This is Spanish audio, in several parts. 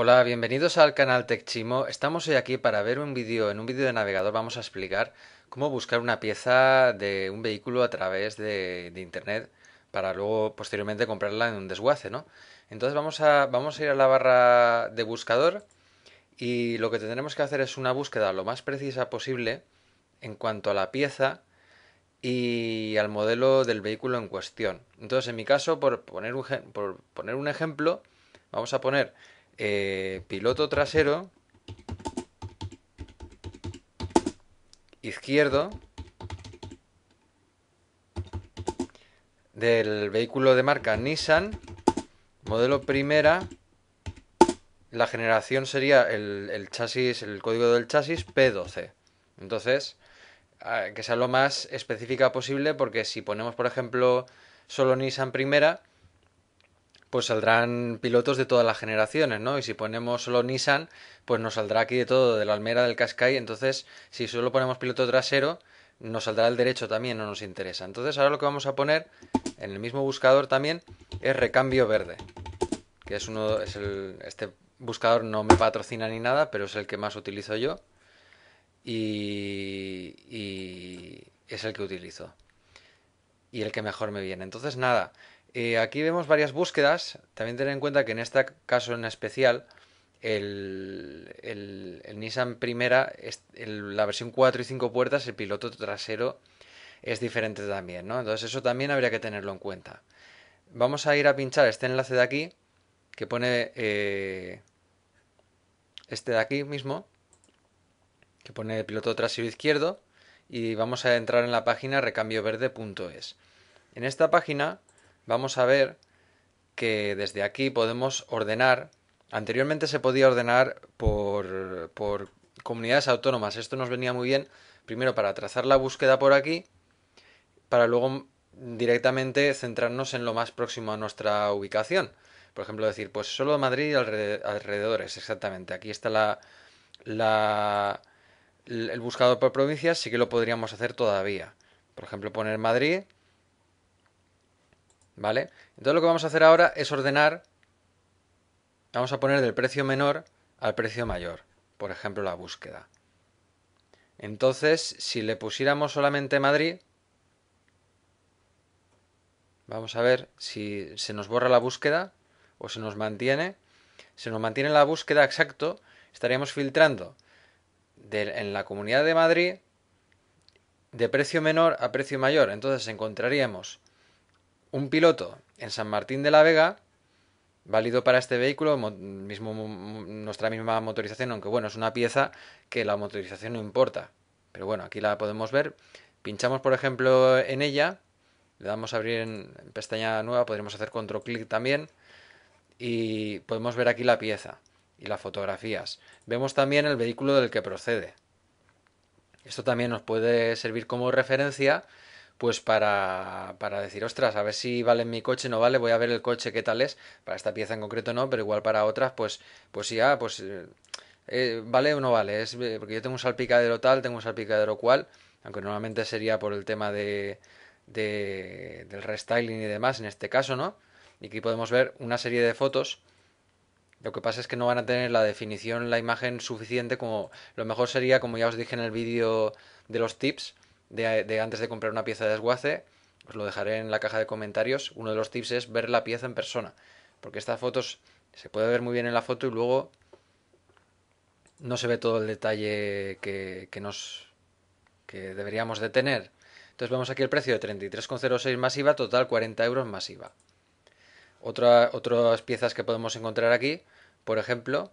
Hola, bienvenidos al canal TechChimo. Estamos hoy aquí para ver un vídeo, en un vídeo de navegador vamos a explicar cómo buscar una pieza de un vehículo a través de, internet para luego posteriormente comprarla en un desguace, ¿no? Entonces vamos a, vamos a ir a la barra de buscador y lo que tendremos que hacer es una búsqueda lo más precisa posible en cuanto a la pieza y al modelo del vehículo en cuestión. Entonces en mi caso, por poner por poner un ejemplo, vamos a poner eh, piloto trasero, izquierdo del vehículo de marca Nissan, modelo primera. La generación sería el, el chasis, el código del chasis P12. Entonces, que sea lo más específica posible, porque si ponemos, por ejemplo, solo Nissan primera, pues saldrán pilotos de todas las generaciones, ¿no? Y si ponemos solo Nissan, pues nos saldrá aquí de todo, de la Almera, del Cascai. Entonces, si solo ponemos piloto trasero, nos saldrá el derecho también, no nos interesa. Entonces, ahora lo que vamos a poner en el mismo buscador también es recambio verde, que es uno, es el, este buscador no me patrocina ni nada, pero es el que más utilizo yo y, y es el que utilizo y el que mejor me viene. Entonces, nada. Eh, aquí vemos varias búsquedas. También tener en cuenta que en este caso en especial, el, el, Nissan Primera, la versión 4 y 5 puertas, el piloto trasero es diferente también, ¿no? Entonces eso también habría que tenerlo en cuenta. Vamos a ir a pinchar este enlace de aquí, que pone eh, este de aquí mismo, que pone el piloto trasero izquierdo, y vamos a entrar en la página recambioverde.es. En esta página vamos a ver que desde aquí podemos ordenar. Anteriormente se podía ordenar por, comunidades autónomas. Esto nos venía muy bien, primero para trazar la búsqueda por aquí, para luego directamente centrarnos en lo más próximo a nuestra ubicación. Por ejemplo, decir, pues solo Madrid y alrededores, exactamente. Aquí está el buscador por provincias, sí que lo podríamos hacer todavía. Por ejemplo, poner Madrid ¿Vale? Entonces lo que vamos a hacer ahora es ordenar, vamos a poner del precio menor al precio mayor, por ejemplo la búsqueda. Entonces, si le pusiéramos solamente Madrid, vamos a ver si se nos borra la búsqueda o se nos mantiene. Se nos mantiene la búsqueda exacto, estaríamos filtrando en la comunidad de Madrid de precio menor a precio mayor. Entonces encontraríamos un piloto en San Martín de la Vega, válido para este vehículo, mismo, nuestra misma motorización, aunque bueno, es una pieza que la motorización no importa. Pero bueno, aquí la podemos ver. Pinchamos, por ejemplo, en ella, le damos a abrir en pestaña nueva, podremos hacer control clic también y podemos ver aquí la pieza y las fotografías. Vemos también el vehículo del que procede. Esto también nos puede servir como referencia pues para, para decir, ostras, a ver si vale mi coche, no vale, voy a ver el coche qué tal es, para esta pieza en concreto no, pero igual para otras, pues, pues ya, ah, pues eh, eh, vale o no vale, es eh, porque yo tengo un salpicadero tal, tengo un salpicadero cual, aunque normalmente sería por el tema de, de del restyling y demás, en este caso, ¿no? Y aquí podemos ver una serie de fotos. Lo que pasa es que no van a tener la definición, la imagen suficiente como lo mejor sería, como ya os dije en el vídeo de los tips, de, antes de comprar una pieza de desguace, os lo dejaré en la caja de comentarios, uno de los tips es ver la pieza en persona, porque estas fotos se puede ver muy bien en la foto y luego no se ve todo el detalle que, nos que deberíamos de tener. Entonces vemos aquí el precio de 33,06 más IVA, total 40 euros masiva otras piezas que podemos encontrar aquí, por ejemplo,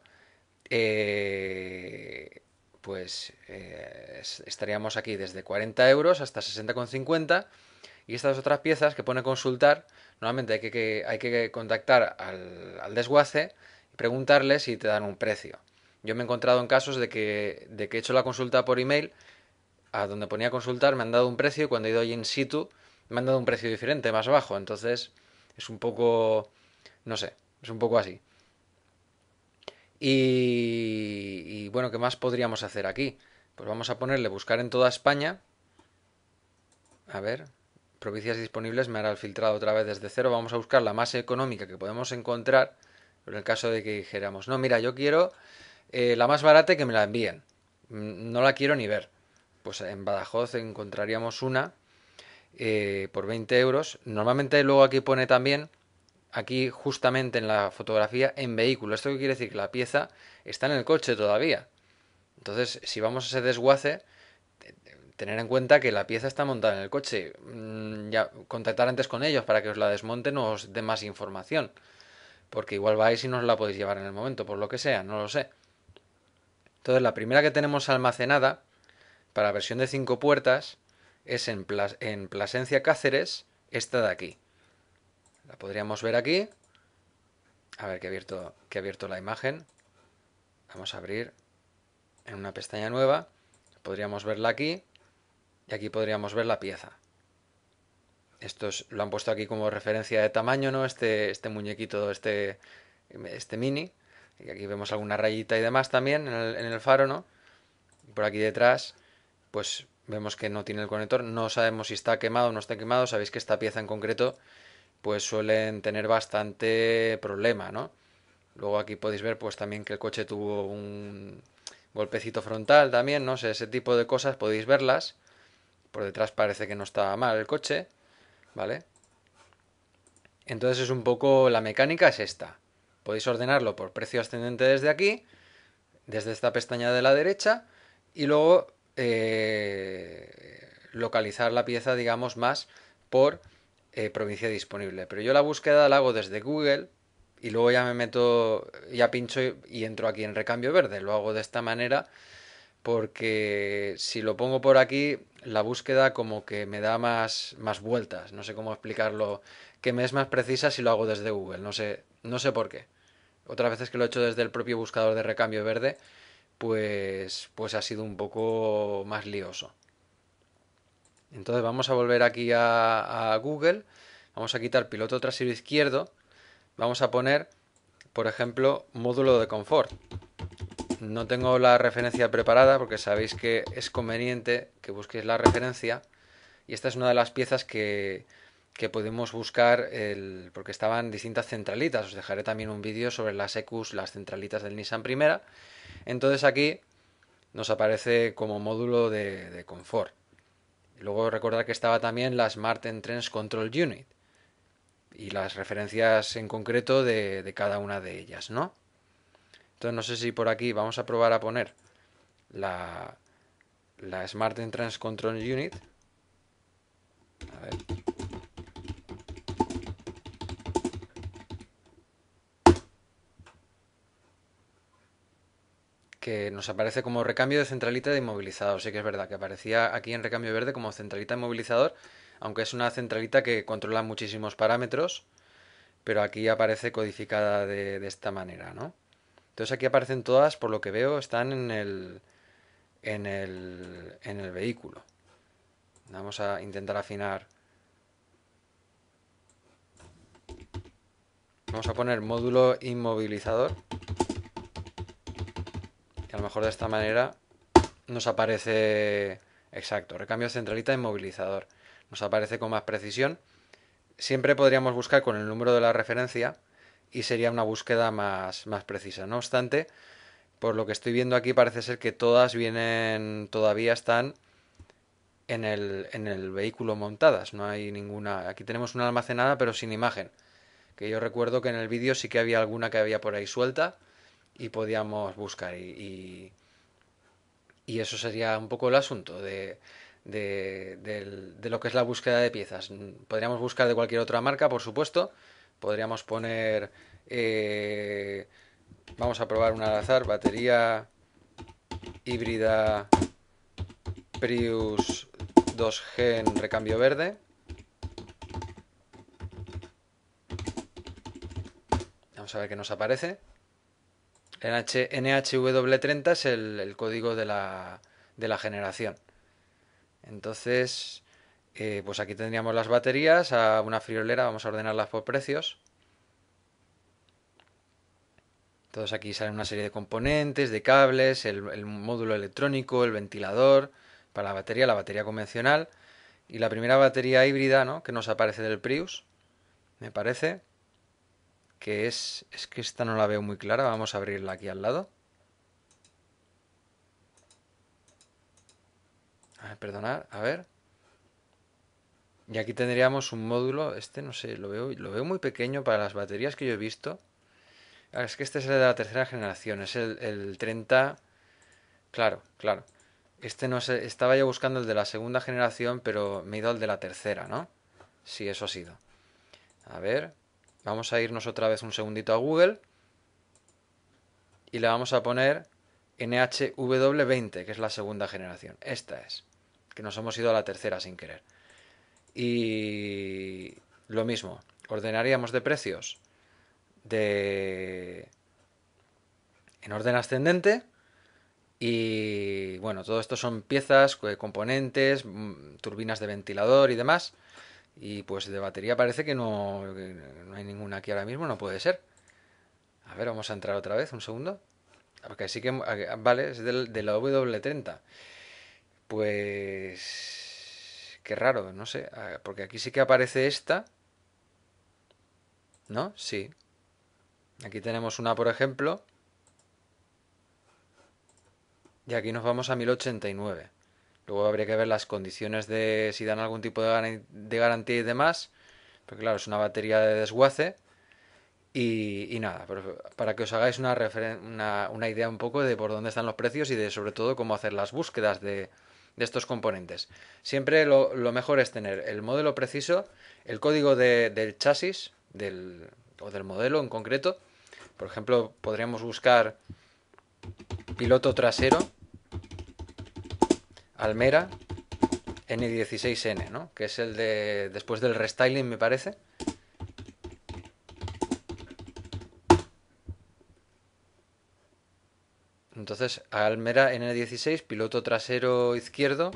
eh, pues eh, estaríamos aquí desde 40 euros hasta 60,50 y estas otras piezas que pone consultar, normalmente hay que, hay que contactar al, desguace y preguntarle si te dan un precio. Yo me he encontrado en casos de que, de que he hecho la consulta por email, a donde ponía consultar me han dado un precio y cuando he ido allí in situ me han dado un precio diferente, más bajo. Entonces es un poco, no sé, es un poco así. Y, bueno, ¿qué más podríamos hacer aquí? Pues vamos a ponerle buscar en toda España. A ver, provincias disponibles, me hará el filtrado otra vez desde cero. Vamos a buscar la más económica que podemos encontrar. Pero en el caso de que dijéramos, no, mira, yo quiero eh, la más barata que me la envíen. Mm, no la quiero ni ver. Pues en Badajoz encontraríamos una eh, por 20 euros. Normalmente luego aquí pone también aquí justamente en la fotografía en vehículo. ¿Esto quiere decir? Que la pieza está en el coche todavía. Entonces, si vamos a ese desguace, tener en cuenta que la pieza está montada en el coche. Mm, ya, contactar antes con ellos para que os la desmonten o os dé más información. Porque igual vais y no os la podéis llevar en el momento, por lo que sea, no lo sé. Entonces, la primera que tenemos almacenada para versión de cinco puertas es en, en Plasencia Cáceres, esta de aquí. La podríamos ver aquí. A ver que ha abierto, abierto la imagen. Vamos a abrir en una pestaña nueva. Podríamos verla aquí. Y aquí podríamos ver la pieza. Esto lo han puesto aquí como referencia de tamaño, ¿no? Este, este muñequito, este, este mini. Y aquí vemos alguna rayita y demás también en el, faro, ¿no? por aquí detrás, pues vemos que no tiene el conector. No sabemos si está quemado o no está quemado. Sabéis que esta pieza en concreto pues suelen tener bastante problema, ¿no? Luego aquí podéis ver pues también que el coche tuvo un golpecito frontal también, no sé, ese tipo de cosas podéis verlas. Por detrás parece que no estaba mal el coche, ¿vale? Entonces es un poco, la mecánica es esta. Podéis ordenarlo por precio ascendente desde aquí, desde esta pestaña de la derecha, y luego eh, localizar la pieza, digamos, más por eh, provincia disponible. Pero yo la búsqueda la hago desde Google y luego ya me meto, ya pincho y, entro aquí en recambio verde. Lo hago de esta manera porque si lo pongo por aquí, la búsqueda como que me da más, más vueltas. No sé cómo explicarlo, que me es más precisa si lo hago desde Google. No sé, no sé por qué. Otras veces que lo he hecho desde el propio buscador de recambio verde, pues, pues ha sido un poco más lioso. Entonces vamos a volver aquí a, Google, vamos a quitar piloto trasero izquierdo, vamos a poner, por ejemplo, módulo de confort. No tengo la referencia preparada porque sabéis que es conveniente que busquéis la referencia y esta es una de las piezas que, que podemos buscar porque estaban distintas centralitas. Os dejaré también un vídeo sobre las EQs, las centralitas del Nissan primera. Entonces aquí nos aparece como módulo de confort. Luego recordar que estaba también la Smart Entrance Control Unit y las referencias en concreto de, cada una de ellas, ¿no? Entonces no sé si por aquí vamos a probar a poner la, la Smart Entrance Control Unit. A ver. que nos aparece como recambio de centralita de inmovilizador. Sí que es verdad que aparecía aquí en recambio verde como centralita de inmovilizador, aunque es una centralita que controla muchísimos parámetros, pero aquí aparece codificada de, esta manera, ¿no? Entonces aquí aparecen todas, por lo que veo, están en el, en el, en el vehículo. Vamos a intentar afinar. Vamos a poner módulo inmovilizador a lo mejor de esta manera nos aparece exacto, recambio centralita movilizador. nos aparece con más precisión. Siempre podríamos buscar con el número de la referencia y sería una búsqueda más, más precisa. No obstante, por lo que estoy viendo aquí parece ser que todas vienen, todavía están en el, en el vehículo montadas, no hay ninguna. Aquí tenemos una almacenada pero sin imagen, que yo recuerdo que en el vídeo sí que había alguna que había por ahí suelta y podíamos buscar. Y, y, eso sería un poco el asunto de, lo que es la búsqueda de piezas. Podríamos buscar de cualquier otra marca, por supuesto. Podríamos poner... Eh, vamos a probar una al azar. Batería híbrida Prius 2G en recambio verde. Vamos a ver qué nos aparece. NHW30 es el, código de la, generación. Entonces, eh, pues aquí tendríamos las baterías a una friolera, vamos a ordenarlas por precios. Entonces aquí salen una serie de componentes, de cables, el, el, módulo electrónico, el ventilador para la batería, la batería convencional y la primera batería híbrida ¿no? que nos aparece del Prius, me parece que es... Es que esta no la veo muy clara, vamos a abrirla aquí al lado. ver, perdonad, a ver. Y aquí tendríamos un módulo, este no sé, lo veo, lo veo muy pequeño para las baterías que yo he visto. Ah, es que este es el de la tercera generación, es el, el 30... Claro, claro. Este no sé, estaba yo buscando el de la segunda generación, pero me he ido al de la tercera, ¿no? Sí, eso ha sido. A ver, Vamos a irnos otra vez un segundito a Google y le vamos a poner NHW20, que es la segunda generación. Esta es, que nos hemos ido a la tercera sin querer. Y lo mismo, ordenaríamos de precios de en orden ascendente y bueno, todo esto son piezas, eh, componentes, mm, turbinas de ventilador y demás. Y pues de batería parece que no, hay ninguna aquí ahora mismo, no puede ser. A ver, vamos a entrar otra vez, un segundo. Porque sí que, ah, ah, vale, es de la W30. Pues... Qué raro, no sé. Ah, porque aquí sí que aparece esta. ¿No? Sí. Aquí tenemos una, por ejemplo. Y aquí nos vamos a 1089. Luego habría que ver las condiciones de si dan algún tipo de garantía y demás. porque claro, es una batería de desguace. Y, nada, pero para que os hagáis una, una, idea un poco de por dónde están los precios y de sobre todo cómo hacer las búsquedas de, estos componentes. Siempre lo, mejor es tener el modelo preciso, el código del chasis del, o del modelo en concreto. Por ejemplo, podríamos buscar piloto trasero Almera N16N, ¿no? Que es el de después del restyling, me parece. Entonces, Almera N16, piloto trasero izquierdo.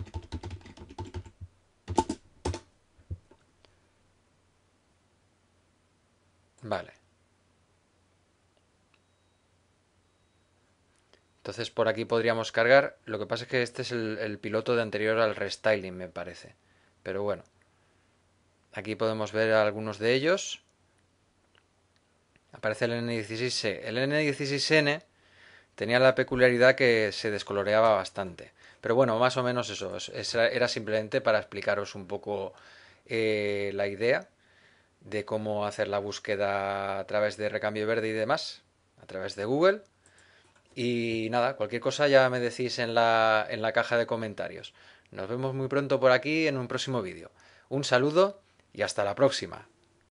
Vale. Entonces por aquí podríamos cargar. Lo que pasa es que este es el, piloto de anterior al restyling, me parece. Pero bueno. Aquí podemos ver algunos de ellos. Aparece el N16C. El N16N tenía la peculiaridad que se descoloreaba bastante. Pero bueno, más o menos eso. Era simplemente para explicaros un poco eh, la idea de cómo hacer la búsqueda a través de recambio verde y demás, a través de Google. Y nada, cualquier cosa ya me decís en la, en la caja de comentarios. Nos vemos muy pronto por aquí en un próximo vídeo. Un saludo y hasta la próxima.